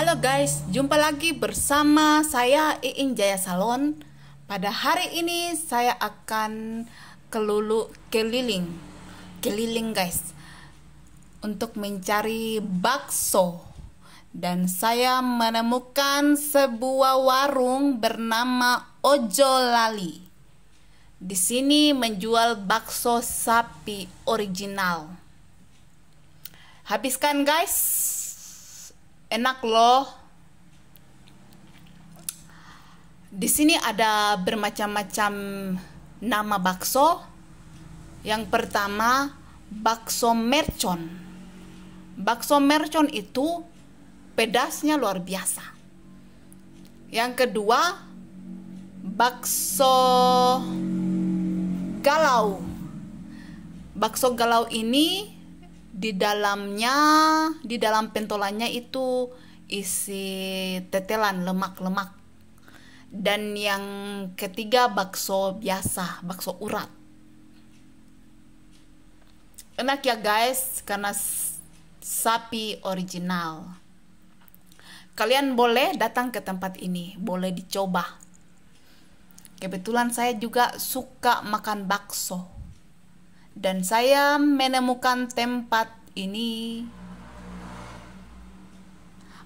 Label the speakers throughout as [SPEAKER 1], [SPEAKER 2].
[SPEAKER 1] Halo guys, jumpa lagi bersama saya Iin Jaya Salon. Pada hari ini saya akan kelulu keliling, keliling guys, untuk mencari bakso. Dan saya menemukan sebuah warung bernama Ojo Lali. Di sini menjual bakso sapi original. Habiskan guys enak loh. Di sini ada bermacam-macam nama bakso. Yang pertama, bakso mercon. Bakso mercon itu pedasnya luar biasa. Yang kedua, bakso galau. Bakso galau ini di dalamnya di dalam pentolannya itu isi tetelan lemak-lemak dan yang ketiga bakso biasa bakso urat enak ya guys karena sapi original kalian boleh datang ke tempat ini boleh dicoba kebetulan saya juga suka makan bakso dan saya menemukan tempat ini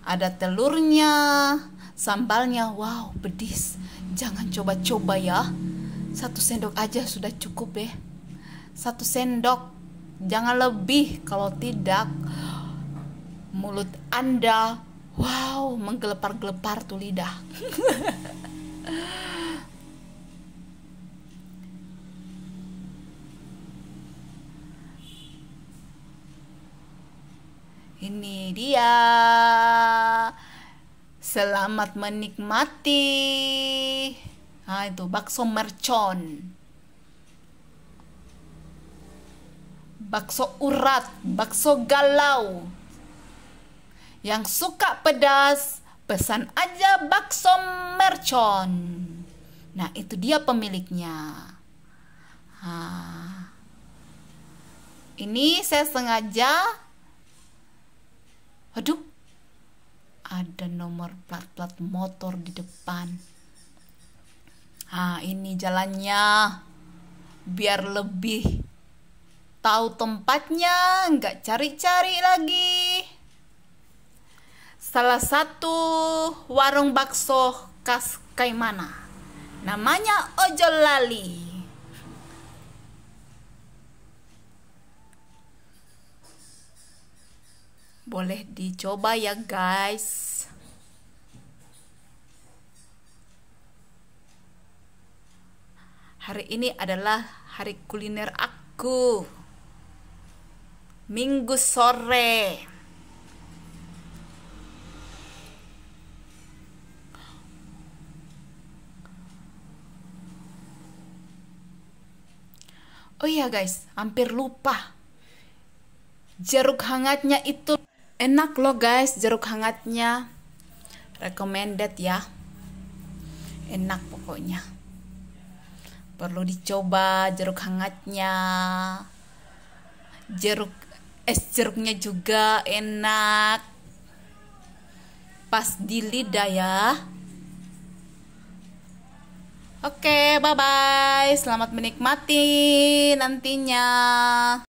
[SPEAKER 1] ada telurnya, sambalnya, wow, pedis. Jangan coba-coba ya. Satu sendok aja sudah cukup ya. Satu sendok, jangan lebih. Kalau tidak, mulut Anda, wow, menggelepar-gelepar tuh lidah. Ini dia. Selamat menikmati. Ah itu bakso mercon. Bakso urat, bakso galau. Yang suka pedas, pesan aja bakso mercon. Nah, itu dia pemiliknya. Ah. ini saya sengaja aduh ada nomor plat-plat motor di depan. Ah, ini jalannya. Biar lebih tahu tempatnya, nggak cari-cari lagi. Salah satu warung bakso khas Kaimana. Namanya Ojol Lali. boleh dicoba ya guys hari ini adalah hari kuliner aku minggu sore Oh iya guys, hampir lupa. Jeruk hangatnya itu Enak loh guys jeruk hangatnya. Recommended ya. Enak pokoknya. Perlu dicoba jeruk hangatnya. Jeruk es jeruknya juga enak. Pas di lidah ya. Oke, bye-bye. Selamat menikmati nantinya.